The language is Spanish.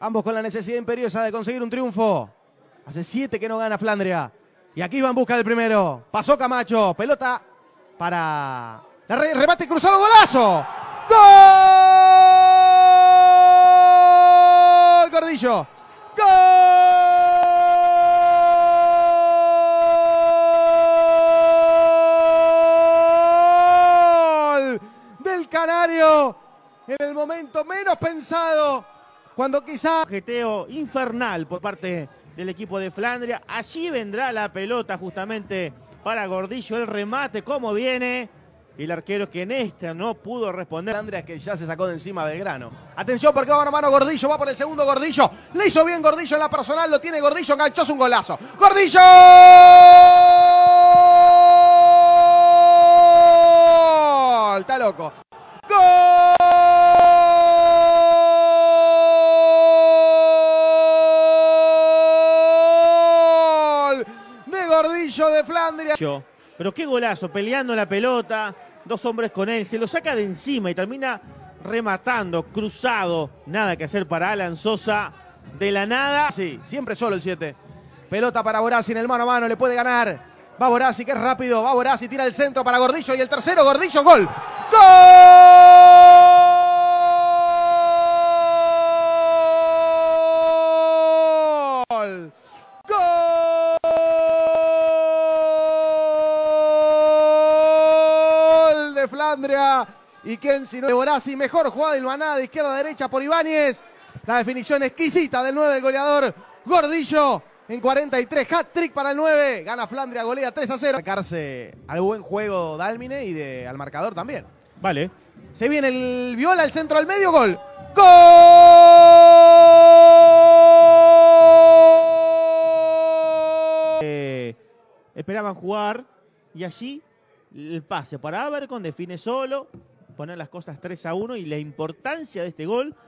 Ambos con la necesidad imperiosa de conseguir un triunfo. Hace siete que no gana Flandria. Y aquí va en busca del primero. Pasó Camacho. Pelota para... La remate cruzado, golazo. ¡Gol! Gordillo. ¡Gol! Del Canario. En el momento menos pensado. Cuando quizá... infernal por parte del equipo de Flandria. Allí vendrá la pelota justamente para Gordillo. El remate, cómo viene. el arquero que en esta no pudo responder. Flandria que ya se sacó de encima Belgrano. Atención porque va a mano Gordillo, va por el segundo Gordillo. Le hizo bien Gordillo en la personal, lo tiene Gordillo, enganchó un golazo. ¡Gordillo! Está loco. Gordillo de Flandria. Pero qué golazo, peleando la pelota, dos hombres con él, se lo saca de encima y termina rematando, cruzado. Nada que hacer para Alan Sosa de la nada. Sí, siempre solo el 7. Pelota para Borassi en el mano a mano, le puede ganar. Va Borassi, que es rápido. Va Borassi, tira el centro para Gordillo y el tercero, Gordillo, gol. ¡Gol! Flandria. Y quien si no de mejor jugada del Maná de izquierda a derecha por Ibáñez. La definición exquisita del 9 del goleador Gordillo en 43, hat-trick para el 9. Gana Flandria, golea 3 a 0. sacarse al buen juego de Almine y de, al marcador también. Vale. Se viene el Viola, al centro al medio, gol. ¡Gol! Eh, esperaban jugar y allí el pase para Abercrombie, define solo, poner las cosas 3 a 1 y la importancia de este gol